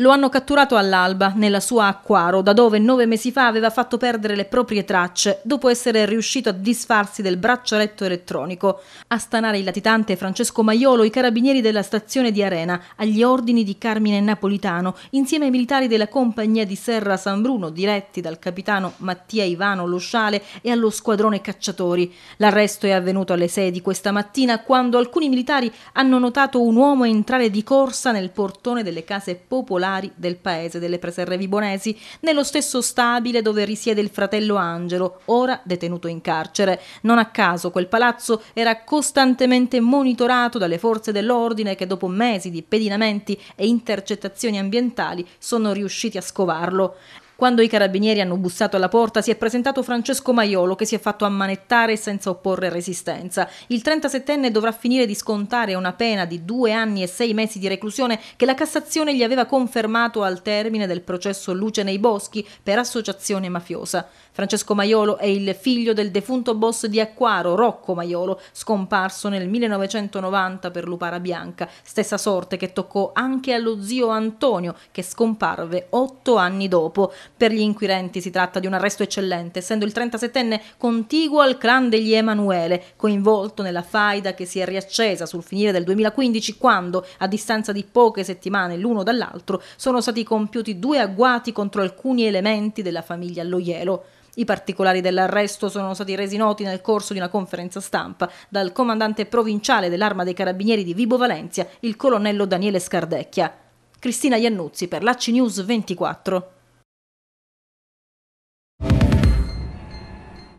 Lo hanno catturato all'alba, nella sua acquaro, da dove nove mesi fa aveva fatto perdere le proprie tracce, dopo essere riuscito a disfarsi del braccialetto elettronico. A stanare il latitante Francesco Maiolo, i carabinieri della stazione di Arena, agli ordini di Carmine Napolitano, insieme ai militari della compagnia di Serra San Bruno, diretti dal capitano Mattia Ivano Losciale e allo squadrone cacciatori. L'arresto è avvenuto alle 6 di questa mattina, quando alcuni militari hanno notato un uomo entrare di corsa nel portone delle case popolari militari del paese delle preserre vibonesi, nello stesso stabile dove risiede il fratello Angelo, ora detenuto in carcere. Non a caso quel palazzo era costantemente monitorato dalle forze dell'ordine che dopo mesi di pedinamenti e intercettazioni ambientali sono riusciti a scovarlo. Quando i carabinieri hanno bussato alla porta si è presentato Francesco Maiolo che si è fatto ammanettare senza opporre resistenza. Il 37enne dovrà finire di scontare una pena di due anni e sei mesi di reclusione che la Cassazione gli aveva confermato al termine del processo Luce nei Boschi per associazione mafiosa. Francesco Maiolo è il figlio del defunto boss di Acquaro, Rocco Maiolo, scomparso nel 1990 per Lupara Bianca, stessa sorte che toccò anche allo zio Antonio che scomparve otto anni dopo. Per gli inquirenti si tratta di un arresto eccellente, essendo il 37enne contiguo al clan degli Emanuele, coinvolto nella faida che si è riaccesa sul finire del 2015 quando, a distanza di poche settimane l'uno dall'altro, sono stati compiuti due agguati contro alcuni elementi della famiglia Loielo. I particolari dell'arresto sono stati resi noti nel corso di una conferenza stampa dal comandante provinciale dell'Arma dei Carabinieri di Vibo Valencia, il colonnello Daniele Scardecchia. Cristina Iannuzzi per Lacci News 24.